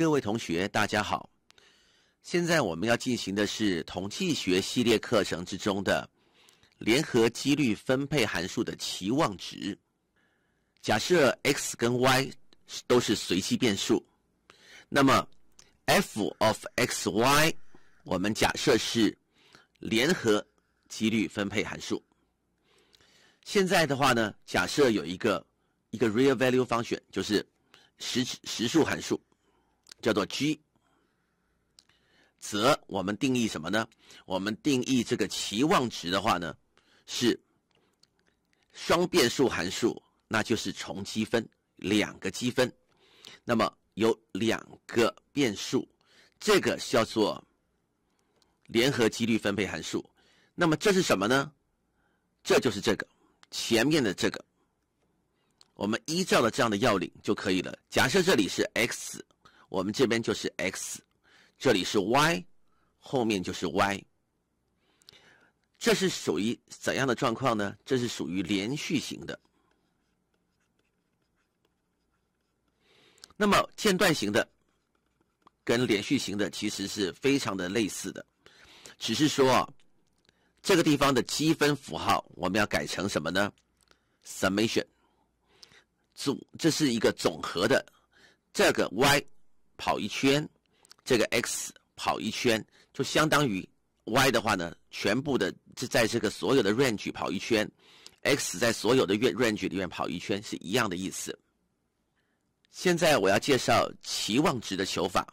各位同学，大家好。现在我们要进行的是统计学系列课程之中的联合几率分配函数的期望值。假设 X 跟 Y 都是随机变数，那么 f of X, Y 我们假设是联合几率分配函数。现在的话呢，假设有一个一个 real value function，就是实实数函数。叫做 G，则我们定义什么呢？我们定义这个期望值的话呢，是双变数函数，那就是重积分，两个积分。那么有两个变数，这个叫做联合几率分配函数。那么这是什么呢？这就是这个前面的这个，我们依照了这样的要领就可以了。假设这里是 X。我们这边就是 x，这里是 y，后面就是 y。这是属于怎样的状况呢？这是属于连续型的。那么间断型的跟连续型的其实是非常的类似的，只是说这个地方的积分符号我们要改成什么呢？summation，总，这是一个总和的，这个 y。跑一圈，这个 x 跑一圈就相当于 y 的话呢，全部的这在这个所有的 range 跑一圈，x 在所有的 range 里面跑一圈是一样的意思。现在我要介绍期望值的求法。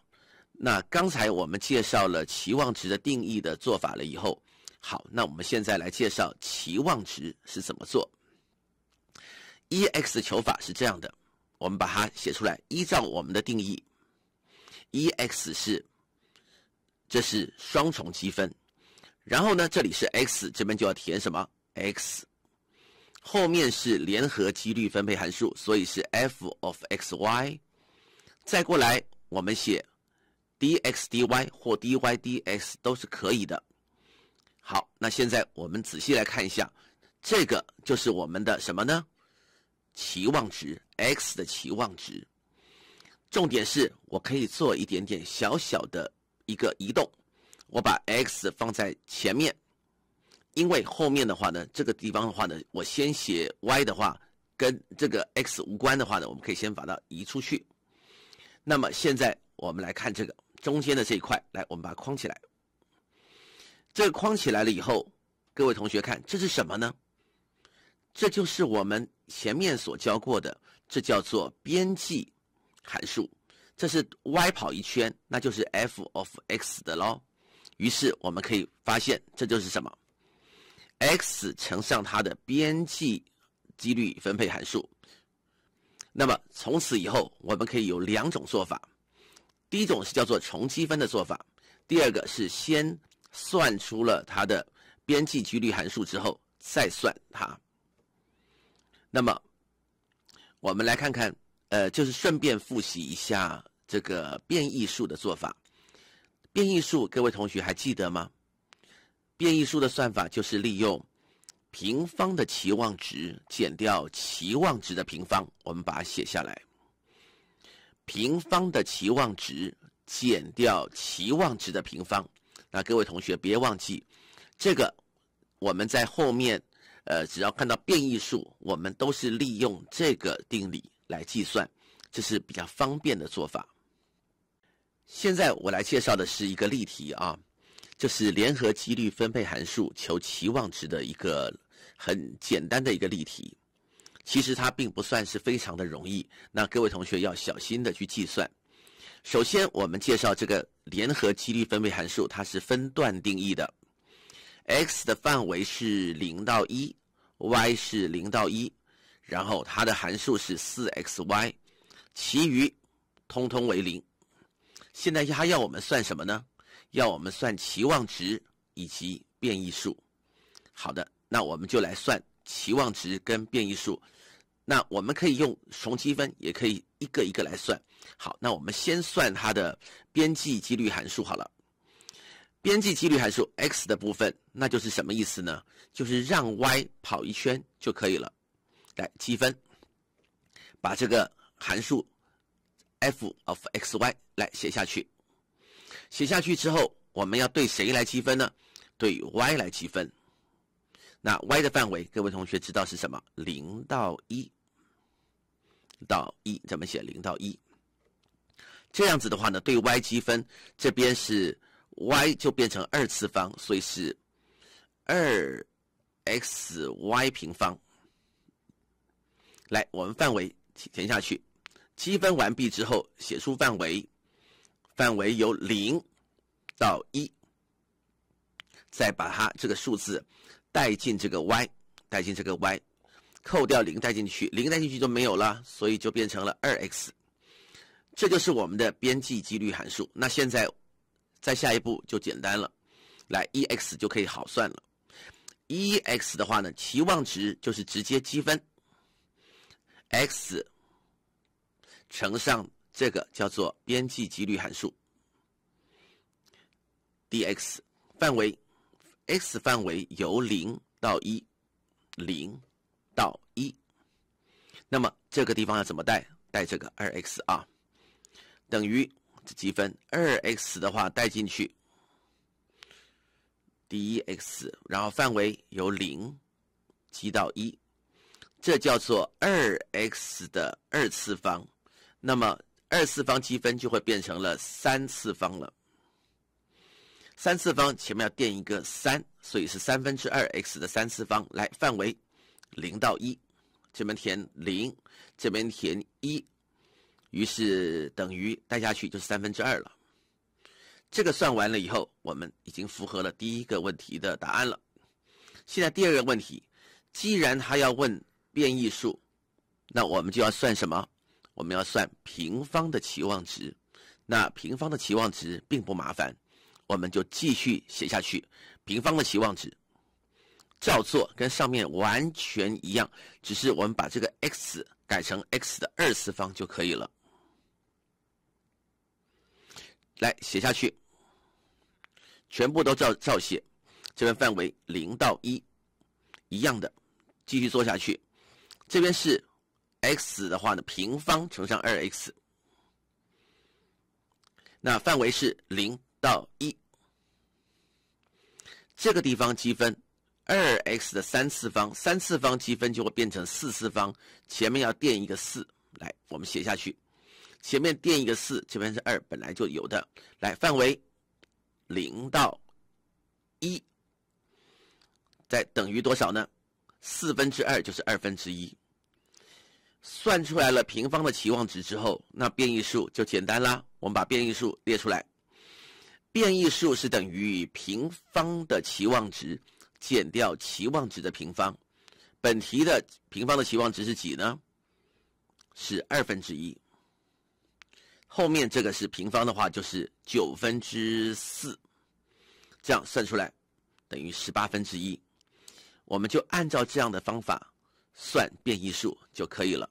那刚才我们介绍了期望值的定义的做法了以后，好，那我们现在来介绍期望值是怎么做。E X 求法是这样的，我们把它写出来，依照我们的定义。e x 是，这是双重积分，然后呢，这里是 x，这边就要填什么 x，后面是联合几率分配函数，所以是 f of x y，再过来我们写 d x d y 或 d y d x 都是可以的。好，那现在我们仔细来看一下，这个就是我们的什么呢？期望值 x 的期望值。重点是我可以做一点点小小的一个移动，我把 x 放在前面，因为后面的话呢，这个地方的话呢，我先写 y 的话，跟这个 x 无关的话呢，我们可以先把它移出去。那么现在我们来看这个中间的这一块，来，我们把它框起来。这框起来了以后，各位同学看，这是什么呢？这就是我们前面所教过的，这叫做边际。函数，这是 y 跑一圈，那就是 f of x 的咯。于是我们可以发现，这就是什么 x 乘上它的边际几率分配函数。那么从此以后，我们可以有两种做法：第一种是叫做重积分的做法；第二个是先算出了它的边际几率函数之后再算它。那么我们来看看。呃，就是顺便复习一下这个变异数的做法。变异数，各位同学还记得吗？变异数的算法就是利用平方的期望值减掉期望值的平方。我们把它写下来：平方的期望值减掉期望值的平方。那各位同学别忘记，这个我们在后面，呃，只要看到变异数，我们都是利用这个定理。来计算，这是比较方便的做法。现在我来介绍的是一个例题啊，就是联合几率分配函数求期望值的一个很简单的一个例题。其实它并不算是非常的容易，那各位同学要小心的去计算。首先，我们介绍这个联合几率分配函数，它是分段定义的，X 的范围是零到一，Y 是零到一。然后它的函数是四 x y，其余通通为零。现在它要我们算什么呢？要我们算期望值以及变异数。好的，那我们就来算期望值跟变异数。那我们可以用重积分，也可以一个一个来算。好，那我们先算它的边际几率函数好了。边际几率函数 x 的部分，那就是什么意思呢？就是让 y 跑一圈就可以了。来积分，把这个函数 f of x y 来写下去，写下去之后，我们要对谁来积分呢？对 y 来积分。那 y 的范围，各位同学知道是什么？零到一。到一怎么写？零到一。这样子的话呢，对 y 积分，这边是 y 就变成二次方，所以是二 x y 平方。来，我们范围填下去，积分完毕之后，写出范围，范围由零到一，再把它这个数字带进这个 y，带进这个 y，扣掉零带进去，零带进去就没有了，所以就变成了二 x，这就是我们的边际几率函数。那现在再下一步就简单了，来一 x 就可以好算了，e x 的话呢，期望值就是直接积分。x 乘上这个叫做边际几率函数 dx，范围 x 范围由零到一，零到一。那么这个地方要怎么带？带这个二 x 啊，等于积分二 x 的话带进去 dx，然后范围由零积到一。这叫做二 x 的二次方，那么二次方积分就会变成了三次方了。三次方前面要垫一个三，所以是三分之二 x 的三次方。来，范围零到一，这边填零，这边填一，于是等于带下去就是三分之二了。这个算完了以后，我们已经符合了第一个问题的答案了。现在第二个问题，既然他要问。变异数，那我们就要算什么？我们要算平方的期望值。那平方的期望值并不麻烦，我们就继续写下去。平方的期望值照做，跟上面完全一样，只是我们把这个 x 改成 x 的二次方就可以了。来写下去，全部都照照写。这边范围零到一，一样的，继续做下去。这边是 x 的话呢，平方乘上二 x，那范围是零到一，这个地方积分二 x 的三次方，三次方积分就会变成四次方，前面要垫一个四。来，我们写下去，前面垫一个四，这边是二本来就有的。来，范围零到一，再等于多少呢？四分之二就是二分之一，算出来了平方的期望值之后，那变异数就简单啦。我们把变异数列出来，变异数是等于平方的期望值减掉期望值的平方。本题的平方的期望值是几呢？是二分之一。后面这个是平方的话，就是九分之四，这样算出来等于十八分之一。我们就按照这样的方法算变异数就可以了。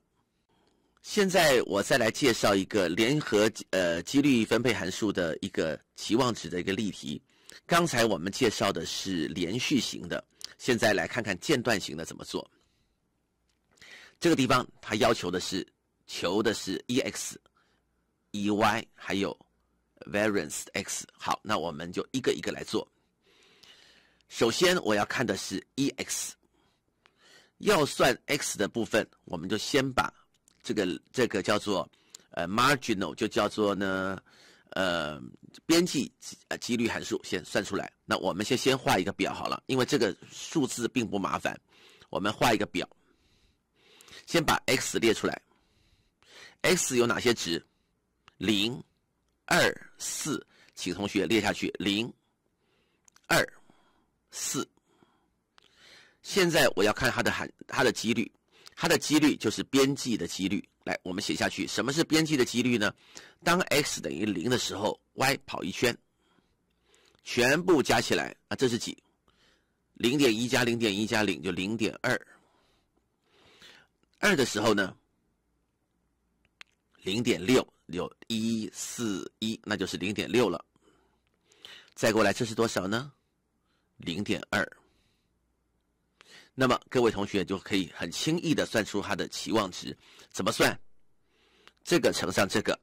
现在我再来介绍一个联合呃几率分配函数的一个期望值的一个例题。刚才我们介绍的是连续型的，现在来看看间断型的怎么做。这个地方它要求的是求的是 E(X)，E(Y)，还有 variance(X)。好，那我们就一个一个来做。首先，我要看的是 e x。要算 x 的部分，我们就先把这个这个叫做呃，marginal，就叫做呢，呃，边际呃几率函数先算出来。那我们先先画一个表好了，因为这个数字并不麻烦。我们画一个表，先把 x 列出来，x 有哪些值？零、二、四，请同学列下去。零、二。四，现在我要看它的含它的几率，它的几率就是边际的几率。来，我们写下去，什么是边际的几率呢？当 x 等于零的时候，y 跑一圈，全部加起来啊，这是几？零点一加零点一加零就零点二。二的时候呢，零点六有一四一，那就是零点六了。再过来，这是多少呢？零点二，那么各位同学就可以很轻易的算出它的期望值。怎么算？这个乘上这个，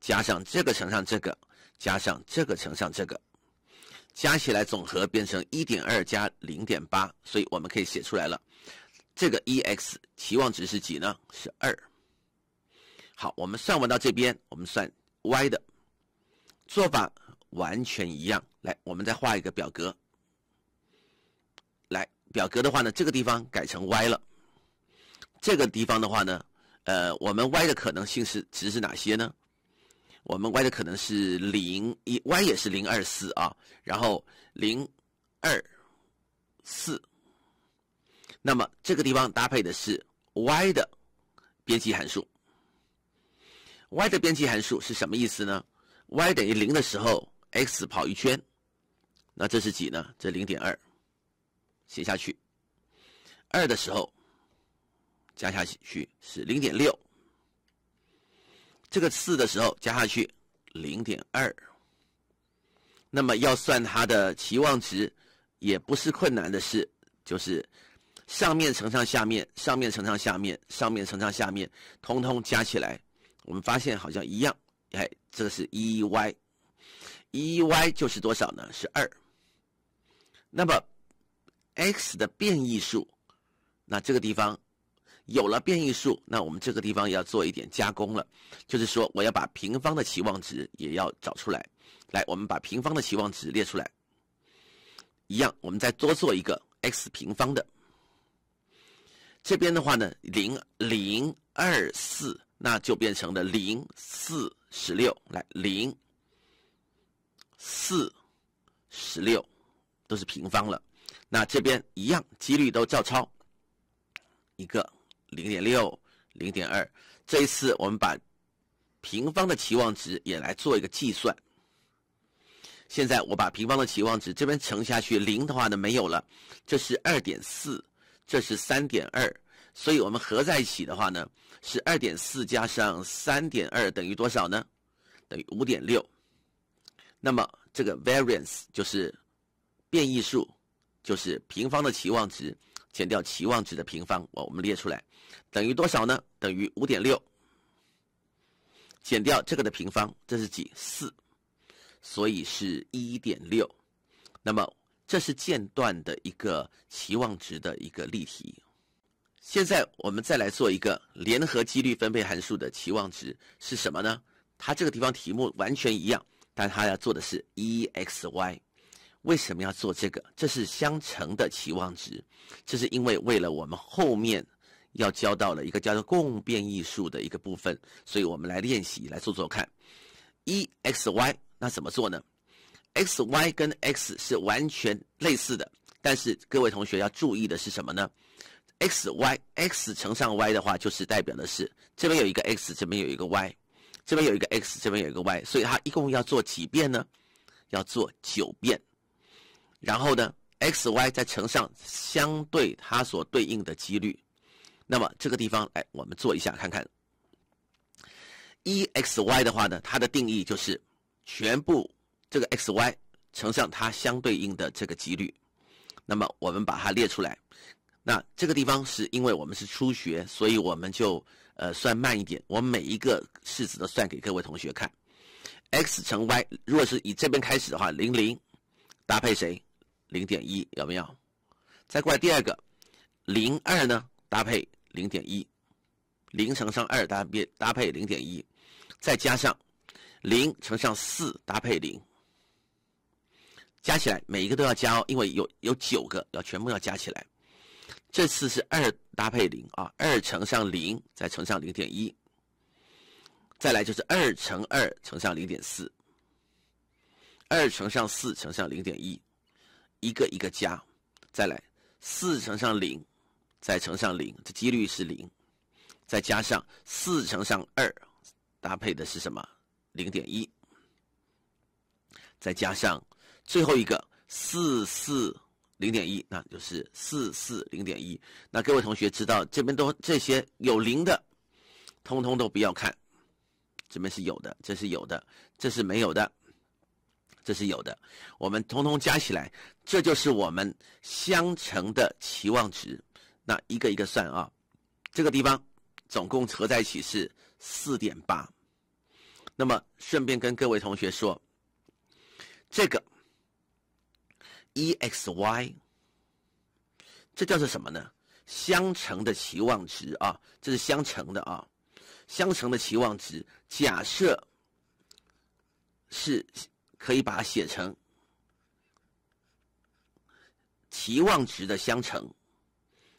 加上这个乘上这个，加上这个乘上这个，加起来总和变成一点二加零点八，所以我们可以写出来了。这个 E X 期望值是几呢？是二。好，我们算完到这边，我们算 Y 的，做法完全一样。来，我们再画一个表格。表格的话呢，这个地方改成 Y 了。这个地方的话呢，呃，我们 Y 的可能性是值是哪些呢？我们 Y 的可能是零一 Y 也是零二四啊，然后零二四。那么这个地方搭配的是 Y 的边际函数。Y 的边际函数是什么意思呢？Y 等于零的时候，X 跑一圈，那这是几呢？这零点二。写下去，二的时候加下去是零点六，这个四的时候加下去零点二。那么要算它的期望值也不是困难的事，就是上面乘上下面，上面乘上下面，上面乘上下面，通通加起来，我们发现好像一样，哎，这个是 e y，e y 就是多少呢？是二。那么 x 的变异数，那这个地方有了变异数，那我们这个地方要做一点加工了，就是说我要把平方的期望值也要找出来。来，我们把平方的期望值列出来，一样，我们再多做一个 x 平方的。这边的话呢，零零二四，那就变成了零四十六，来零四十六都是平方了。那这边一样，几率都照抄，一个零点六，零点二。这一次我们把平方的期望值也来做一个计算。现在我把平方的期望值这边乘下去，零的话呢没有了，这是二点四，这是三点二，所以我们合在一起的话呢是二点四加上三点二等于多少呢？等于五点六。那么这个 variance 就是变异数。就是平方的期望值减掉期望值的平方，我我们列出来，等于多少呢？等于五点六，减掉这个的平方，这是几？四，所以是一点六。那么这是间断的一个期望值的一个例题。现在我们再来做一个联合几率分配函数的期望值是什么呢？它这个地方题目完全一样，但它要做的是 E x y。为什么要做这个？这是相乘的期望值，这是因为为了我们后面要教到了一个叫做共变艺术的一个部分，所以我们来练习来做做看。e x y，那怎么做呢？x y 跟 x 是完全类似的，但是各位同学要注意的是什么呢？x y x 乘上 y 的话，就是代表的是这边有一个 x，这边有一个 y，这边有一个 x，这边有一个 y，所以它一共要做几遍呢？要做九遍。然后呢，x y 再乘上相对它所对应的几率，那么这个地方哎，我们做一下看看。e x y 的话呢，它的定义就是全部这个 x y 乘上它相对应的这个几率，那么我们把它列出来。那这个地方是因为我们是初学，所以我们就呃算慢一点，我每一个式子都算给各位同学看。x 乘 y，如果是以这边开始的话，零零搭配谁？零点一有没有？再过来第二个，零二呢？搭配零点一，零乘上二搭配搭配零点一，再加上零乘上四搭配零，加起来每一个都要加哦，因为有有九个要全部要加起来。这次是二搭配零啊，二乘上零再乘上零点一，再来就是二乘二乘上零点四，二乘上四乘上零点一。一个一个加，再来四乘上零，再乘上零，这几率是零，再加上四乘上二，搭配的是什么？零点一，再加上最后一个四四零点一，那就是四四零点一。那各位同学知道，这边都这些有零的，通通都不要看。这边是有的，这是有的，这是没有的。这是有的，我们通通加起来，这就是我们相乘的期望值。那一个一个算啊，这个地方总共合在一起是四点八。那么顺便跟各位同学说，这个 E(XY) 这叫做什么呢？相乘的期望值啊，这是相乘的啊，相乘的期望值。假设是。可以把它写成期望值的相乘，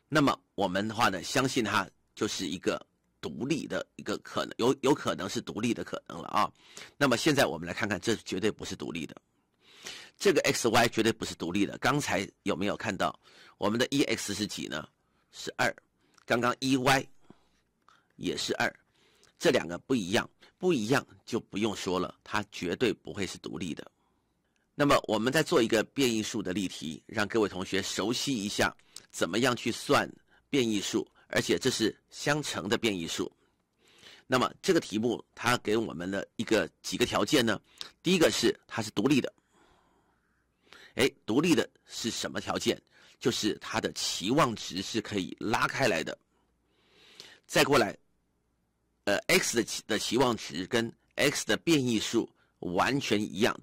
那么我们的话呢，相信它就是一个独立的一个可能，有有可能是独立的可能了啊。那么现在我们来看看，这绝对不是独立的，这个 X Y 绝对不是独立的。刚才有没有看到我们的 E X 是几呢？是二，刚刚 E Y 也是二。这两个不一样，不一样就不用说了，它绝对不会是独立的。那么，我们再做一个变异数的例题，让各位同学熟悉一下怎么样去算变异数，而且这是相乘的变异数。那么，这个题目它给我们的一个几个条件呢？第一个是它是独立的，哎，独立的是什么条件？就是它的期望值是可以拉开来的。再过来。呃，X 的的期望值跟 X 的变异数完全一样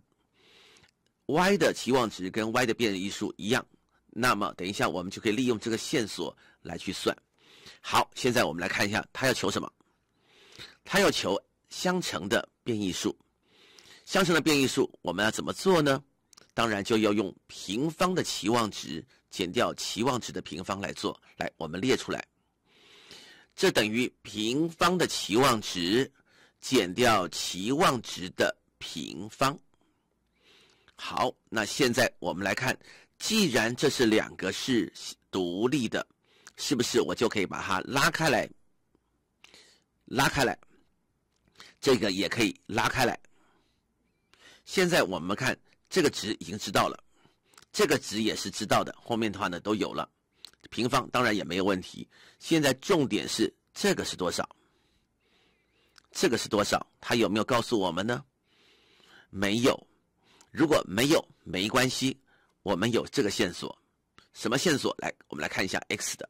，Y 的期望值跟 Y 的变异数一样，那么等一下我们就可以利用这个线索来去算。好，现在我们来看一下它要求什么，它要求相乘的变异数，相乘的变异数我们要怎么做呢？当然就要用平方的期望值减掉期望值的平方来做。来，我们列出来。这等于平方的期望值减掉期望值的平方。好，那现在我们来看，既然这是两个是独立的，是不是我就可以把它拉开来？拉开来，这个也可以拉开来。现在我们看这个值已经知道了，这个值也是知道的，后面的话呢都有了，平方当然也没有问题。现在重点是。这个是多少？这个是多少？他有没有告诉我们呢？没有。如果没有，没关系。我们有这个线索。什么线索？来，我们来看一下 x 的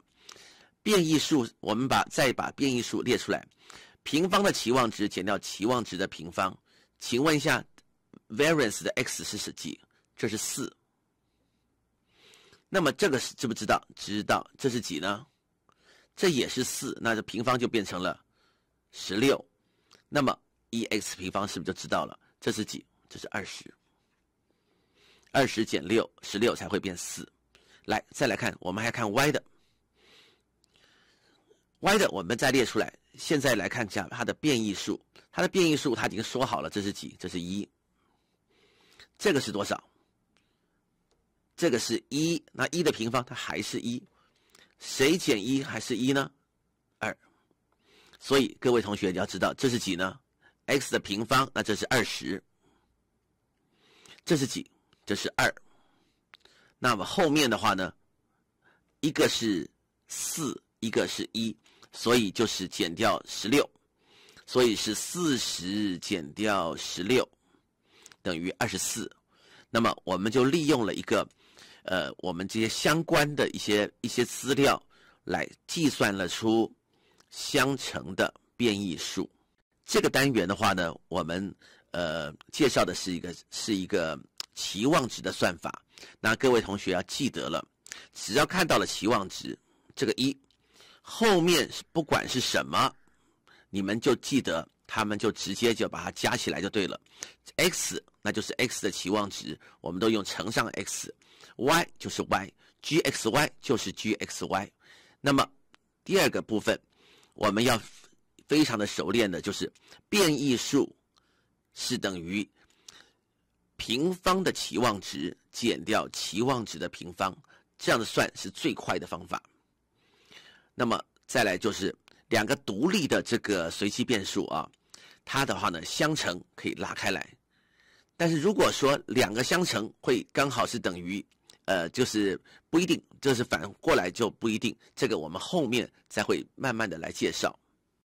变异数。我们把再把变异数列出来，平方的期望值减掉期望值的平方。请问一下 variance 的 x 是几？这是四。那么这个是知不知道？知道。这是几呢？这也是四，那这平方就变成了十六。那么 e x 平方是不是就知道了？这是几？这是二十。二十减六，十六才会变四。来，再来看，我们还看 y 的。y 的我们再列出来。现在来看一下它的变异数，它的变异数它已经说好了，这是几？这是一。这个是多少？这个是一，那一的平方它还是一。谁减一还是一呢？二，所以各位同学要知道这是几呢？x 的平方，那这是二十，这是几？这是二。那么后面的话呢，一个是四，一个是一，所以就是减掉十六，所以是四十减掉十六，等于二十四。那么我们就利用了一个。呃，我们这些相关的一些一些资料，来计算了出相乘的变异数。这个单元的话呢，我们呃介绍的是一个是一个期望值的算法。那各位同学要记得了，只要看到了期望值这个一，后面不管是什么，你们就记得他们就直接就把它加起来就对了。x 那就是 x 的期望值，我们都用乘上 x。Y 就是 Y，GXY 就是 GXY。那么第二个部分，我们要非常的熟练的就是变异数是等于平方的期望值减掉期望值的平方，这样的算是最快的方法。那么再来就是两个独立的这个随机变数啊，它的话呢相乘可以拉开来，但是如果说两个相乘会刚好是等于。呃，就是不一定，这是反过来就不一定，这个我们后面才会慢慢的来介绍。